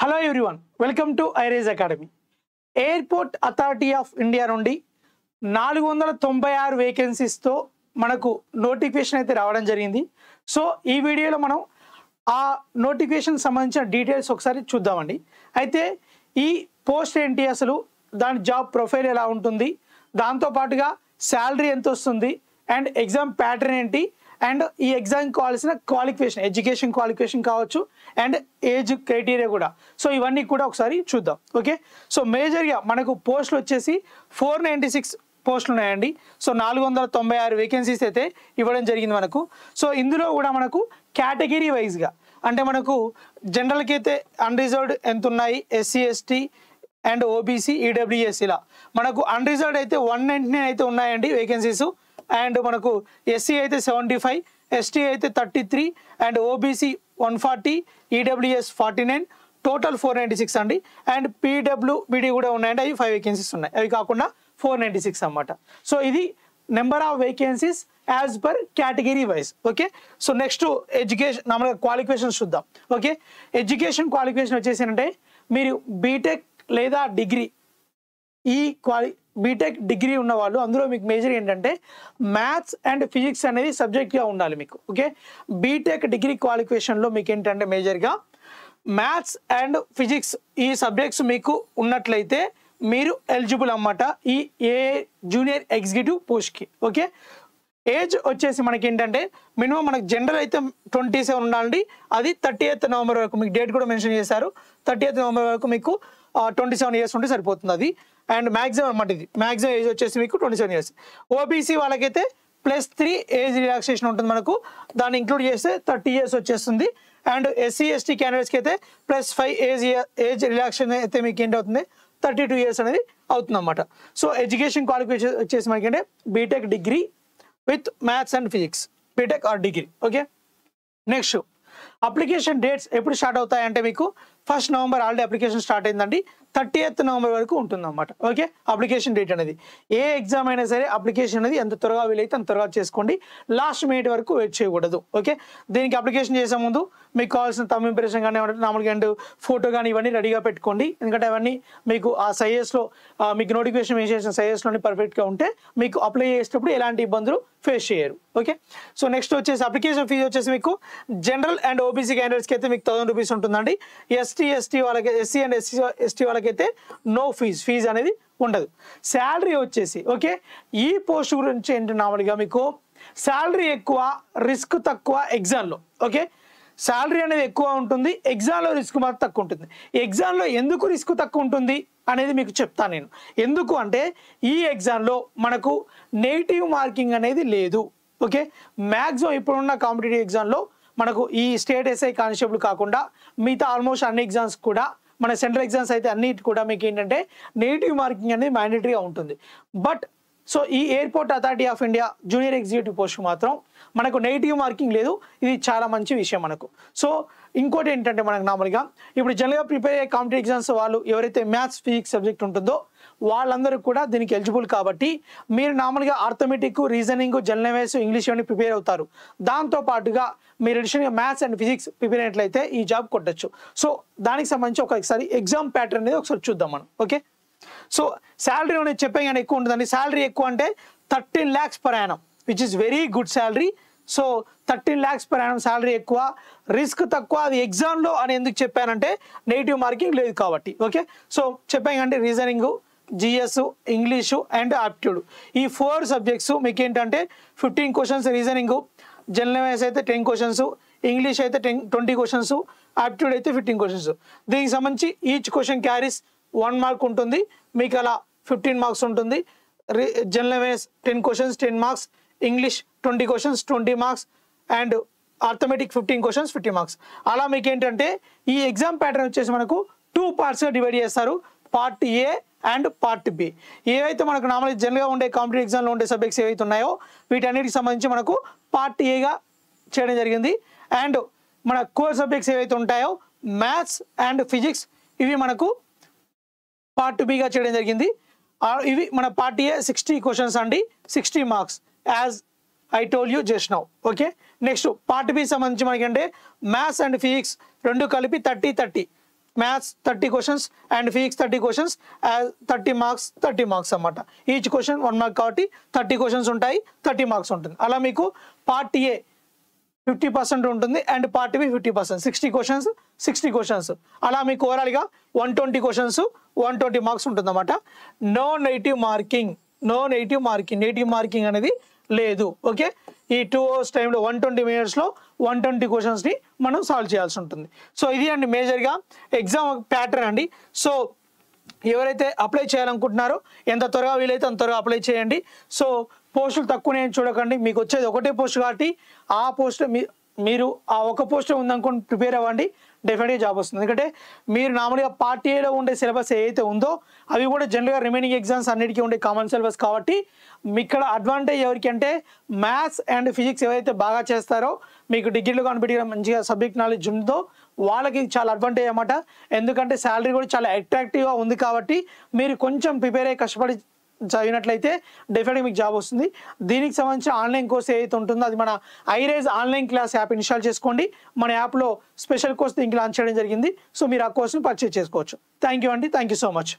hello everyone welcome to ఐరేజ్ academy airport authority of India నుండి నాలుగు వందల తొంభై ఆరు వేకెన్సీస్తో మనకు నోటిఫికేషన్ అయితే రావడం జరిగింది సో ఈ వీడియోలో మనం ఆ నోటిఫికేషన్ సంబంధించిన డీటెయిల్స్ ఒకసారి చూద్దామండి అయితే ఈ పోస్ట్ ఏంటి అసలు దాని జాబ్ ప్రొఫైల్ ఎలా ఉంటుంది దాంతోపాటుగా శాలరీ ఎంత వస్తుంది అండ్ ఎగ్జామ్ ప్యాటర్న్ ఏంటి అండ్ ఈ ఎగ్జామ్కి కావాల్సిన క్వాలిఫికేషన్ ఎడ్యుకేషన్ క్వాలిఫికేషన్ కావచ్చు అండ్ ఏజ్ క్రైటీరియా కూడా సో ఇవన్నీ కూడా ఒకసారి చూద్దాం ఓకే సో మేజర్గా మనకు పోస్టులు వచ్చేసి ఫోర్ నైంటీ సిక్స్ పోస్టులు ఉన్నాయండి సో నాలుగు వందల తొంభై ఆరు వేకెన్సీస్ అయితే ఇవ్వడం జరిగింది మనకు సో ఇందులో కూడా మనకు కేటగిరీ వైజ్గా అంటే మనకు జనరల్కి అయితే అన్రిజర్వ్డ్ ఎంత ఉన్నాయి SC ST and OBC EWS e ఇలా మనకు అన్రిజర్వ్డ్ అయితే వన్ అయితే ఉన్నాయండి వేకెన్సీస్ అండ్ మనకు ఎస్సీ అయితే సెవెంటీ ఫైవ్ ఎస్టీ అయితే thirty three and OBC one forty EWS forty nine total four ninety six అండి అండ్ బీడీ కూడా ఉన్నాయండి అవి ఫైవ్ వేకెన్సీస్ ఉన్నాయి అవి కాకుండా ఫోర్ నైంటీ సిక్స్ అనమాట సో ఇది number of vacancies as per category wise okay so next education మన క్వాలిఫికేషన్స్ చూద్దాం ఓకే ఎడ్యుకేషన్ క్వాలిఫికేషన్ వచ్చేసి అంటే మీరు బీటెక్ లేదా డిగ్రీ ఈ e క్వాలి బీటెక్ డిగ్రీ ఉన్నవాళ్ళు అందులో మీకు మేజర్ ఏంటంటే మ్యాథ్స్ అండ్ ఫిజిక్స్ అనేది సబ్జెక్ట్గా ఉండాలి మీకు ఓకే బీటెక్ డిగ్రీ క్వాలిఫికేషన్లో మీకు ఏంటంటే మేజర్గా మ్యాథ్స్ అండ్ ఫిజిక్స్ ఈ సబ్జెక్ట్స్ మీకు ఉన్నట్లయితే మీరు ఎలిజిబుల్ అన్నమాట ఈ ఏ జూనియర్ ఎగ్జిక్యూటివ్ పోస్ట్కి ఓకే ఏజ్ వచ్చేసి మనకి ఏంటంటే మినిమం మనకు జనరల్ అయితే ట్వంటీ సెవెన్ ఉండాలండి అది థర్టీ ఎయిత్ నవంబర్ వరకు మీకు డేట్ కూడా మెన్షన్ చేశారు థర్టీ ఎయిత్ నవంబర్ వరకు మీకు ట్వంటీ సెవెన్ ఇయర్స్ ఉంటే సరిపోతుంది అది అండ్ మ్యాక్సిమం అనమాట ఇది మ్యాక్సిమం ఏజ్ వచ్చేసి మీకు ట్వంటీ సెవెన్ ఇయర్స్ ఓబీసీ వాళ్ళకైతే ప్లస్ త్రీ ఏజ్ రిలాక్సేషన్ ఉంటుంది మనకు దాన్ని ఇంక్లూడ్ చేస్తే థర్టీ ఇయర్స్ వచ్చేస్తుంది అండ్ ఎస్సీ ఎస్టీ క్యాండిడేట్స్కి అయితే plus five age age relaxation అయితే మీకు ఏంటవుతుంది థర్టీ టూ ఇయర్స్ అనేది అవుతుంది అనమాట సో ఎడ్యుకేషన్ క్వాలిఫికేషన్ వచ్చేసి మనకి అంటే BTech degree with maths and physics BTech or degree okay next application dates ఎప్పుడు స్టార్ట్ అవుతాయంటే మీకు first November already application start అయిందండి థర్టీ ఎయిత్ నవంబర్ వరకు అనమాట ఓకే అప్లికేషన్ డేట్ అనేది ఏ ఎగ్జామ్ అయినా సరే అప్లికేషన్ అనేది ఎంత త్వరగా వీలైతే అంత త్వరగా చేసుకోండి లాస్ట్ మినిట్ వరకు వెయిట్ చేయకూడదు ఓకే దీనికి అప్లికేషన్ చేసే ముందు మీకు కావాల్సిన తమ్ ఇంప్రెషన్ కానీ నామూలుగా అండ్ ఫోటో కానీ ఇవన్నీ రెడీగా పెట్టుకోండి ఎందుకంటే అవన్నీ మీకు ఆ సైఎస్లో మీకు నోటిఫికేషన్ వేసేసిన సైఎస్లోనే పర్ఫెక్ట్గా ఉంటే మీకు అప్లై చేసేటప్పుడు ఎలాంటి ఇబ్బందులు ఫేస్ చేయరు ఓకే సో నెక్స్ట్ వచ్చేసి అప్లికేషన్ ఫీజు వచ్చేసి మీకు జనరల్ అండ్ ఓబీసీ క్యాండిడేట్స్కి అయితే మీకు థౌసండ్ రూపీస్ ఉంటుందండి ఎస్టీ ఎస్టీ వాళ్ళకి ఎస్సీ అండ్ ఎస్సీ ఎస్టీ వాళ్ళకైతే నో ఫీజ్ ఫీజ్ అనేది ఉండదు శాలరీ వచ్చేసి ఓకే ఈ పోస్ట్ గురించి ఏంటన్నామడిగా మీకు శాలరీ ఎక్కువ రిస్క్ తక్కువ ఎగ్జామ్లో ఓకే శాలరీ అనేది ఎక్కువ ఉంటుంది ఎగ్జామ్లో రిస్క్ మాత్రం తక్కువ ఉంటుంది ఎగ్జామ్లో ఎందుకు రిస్క్ తక్కువ ఉంటుంది అనేది మీకు చెప్తాను నేను ఎందుకు అంటే ఈ ఎగ్జామ్లో మనకు నెగిటివ్ మార్కింగ్ అనేది లేదు ఓకే మ్యాక్సిమం ఇప్పుడున్న కాంపిటేటివ్ ఎగ్జామ్లో మనకు ఈ స్టేట్ ఎస్ఐ కానిస్టేబుల్ కాకుండా మిగతా ఆల్మోస్ట్ అన్ని ఎగ్జామ్స్ కూడా మన సెంట్రల్ ఎగ్జామ్స్ అయితే అన్నిటి కూడా మీకు ఏంటంటే నెగిటివ్ మార్కింగ్ అనేది మ్యాండేటరీగా ఉంటుంది బట్ సో ఈ airport authority of India junior executive post మాత్రం మనకు నెగిటివ్ మార్కింగ్ లేదు ఇది చాలా మంచి విషయం మనకు సో ఇంకోటి ఏంటంటే మనకు నార్మల్గా ఇప్పుడు జనరల్గా ప్రిపేర్ అయ్యే కాంపిటేటివ్ ఎగ్జామ్స్ వాళ్ళు ఎవరైతే మ్యాథ్స్ ఫిజిక్స్ సబ్జెక్ట్ ఉంటుందో వాళ్ళందరూ కూడా దీనికి ఎలిజిబుల్ కాబట్టి మీరు నార్మల్గా ఆర్థమెటిక్ రీజనింగ్ జర్నలైజ్ ఇంగ్లీష్ అని ప్రిపేర్ అవుతారు దాంతో పాటుగా మీరు అడిషనల్గా మ్యాథ్స్ అండ్ ఫిజిక్స్ ప్రిపేర్ అయినట్లయితే ఈ జాబ్ కొట్టచ్చు సో దానికి సంబంధించి ఒకసారి ఎగ్జామ్ ప్యాటర్న్ అనేది ఒకసారి చూద్దాం మనం ఓకే సో శాలరీ అనేది చెప్పే కానీ ఎక్కువ ఉంటుందండి శాలరీ ఎక్కువ అంటే thirteen lakhs per annum which is very good salary so thirteen lakhs per annum salary ఎక్కువ రిస్క్ తక్కువ అది ఎగ్జామ్లో అని ఎందుకు చెప్పానంటే నెగిటివ్ మార్కింగ్ లేదు కాబట్టి ఓకే సో చెప్పాం అంటే reasoning GS English and aptitude ఈ ఫోర్ సబ్జెక్ట్స్ మీకు ఏంటంటే fifteen questions reasoning general wise అయితే టెన్ క్వశ్చన్స్ ఇంగ్లీష్ అయితే టెన్ ట్వంటీ క్వశ్చన్స్ ఆప్ట్యూడ్ అయితే ఫిఫ్టీన్ క్వశ్చన్స్ దీనికి సంబంధించి each question carries one mark ఉంటుంది మీకు అలా ఫిఫ్టీన్ మార్క్స్ ఉంటుంది general awareness ten questions ten marks English twenty questions twenty marks and arithmetic fifteen questions fifty marks అలా మీకు ఏంటంటే ఈ ఎగ్జామ్ ప్యాటర్న్ వచ్చేసి మనకు టూ పార్ట్స్గా డివైడ్ చేస్తారు part A and part B ఏవైతే మనకు నార్మల్ జనరల్గా ఉండే కాంపిటేటివ్ ఎగ్జామ్లో ఉండే సబ్జెక్ట్స్ ఏవైతే ఉన్నాయో వీటన్నిటికి సంబంధించి మనకు పార్ట్ ఏగా చేయడం జరిగింది అండ్ మన కోర్ సబ్జెక్ట్స్ ఏవైతే ఉంటాయో మ్యాథ్స్ అండ్ ఫిజిక్స్ ఇవి మనకు పార్ట్ బిగా చేయడం జరిగింది ఇవి మన పార్ట్ ఏ సిక్స్టీ క్వశ్చన్స్ అండి sixty marks as I told you just now okay next part B సంబంధించి అంటే మ్యాథ్స్ అండ్ ఫిజిక్స్ రెండు కలిపి thirty thirty maths thirty questions and physics thirty questions thirty marks thirty marks అనమాట each question one mark కాబట్టి thirty questions ఉంటాయి thirty marks ఉంటుంది అలా మీకు పార్ట్ ఏ ఫిఫ్టీ పర్సెంట్ ఉంటుంది and part B fifty percent sixty questions sixty questions అలా మీకు ఓవరాల్గా one twenty questions one twenty marks ఉంటుంది అనమాట no negative marking no negative marking negative marking అనేది లేదు ఓకే ఈ టూ అవర్స్ టైంలో వన్ ట్వంటీ మినిట్స్లో వన్ ట్వంటీ క్వశ్చన్స్ని మనం సాల్వ్ చేయాల్సి ఉంటుంది సో ఇది అండి మేజర్గా ఎగ్జామ్ ప్యాటర్న్ అండి సో ఎవరైతే అప్లై చేయాలనుకుంటున్నారో ఎంత త్వరగా వీలైతే అంత త్వరగా అప్లై చేయండి సో పోస్టులు తక్కువనే చూడకండి మీకు వచ్చేది ఒకటే పోస్ట్ కాబట్టి ఆ పోస్ట్ మీరు ఆ ఒక పోస్ట్ ఉందనుకోండి ప్రిపేర్ అవ్వండి డెఫినెట్గా జాబ్ వస్తుంది ఎందుకంటే మీరు నార్మల్గా పార్ట్ ఏలో ఉండే సిలబస్ ఏదైతే ఉందో అవి కూడా జనరల్గా రిమైనింగ్ ఎగ్జామ్స్ అన్నిటికీ ఉండే కామన్ సిలబస్ కాబట్టి ఇక్కడ అడ్వాంటేజ్ ఎవరికి అంటే మ్యాథ్స్ అండ్ ఫిజిక్స్ ఏవైతే బాగా చేస్తారో మీకు డిగ్రీలు కనిపెట్టిన మంచిగా సబ్జెక్ట్ నాలెడ్జ్ ఉందో వాళ్ళకి చాలా అడ్వాంటేజ్ అనమాట ఎందుకంటే శాలరీ కూడా చాలా అట్రాక్టివ్గా ఉంది కాబట్టి మీరు కొంచెం ప్రిపేర్ అయ్యి కష్టపడి చదివినట్లయితే డెఫినెట్గా మీకు జాబ్ వస్తుంది దీనికి సంబంధించి ఆన్లైన్ కోర్స్ ఏదైతే ఉంటుందో అది మన ఐరేజ్ ఆన్లైన్ క్లాస్ యాప్ ఇన్స్టాల్ చేసుకోండి మన యాప్లో స్పెషల్ కోర్స్ దీనికి లాంచ్ చేయడం జరిగింది సో మీరు ఆ కోర్స్ని పర్చేజ్ చేసుకోవచ్చు థ్యాంక్ యూ అండి థ్యాంక్ యూ సో మచ్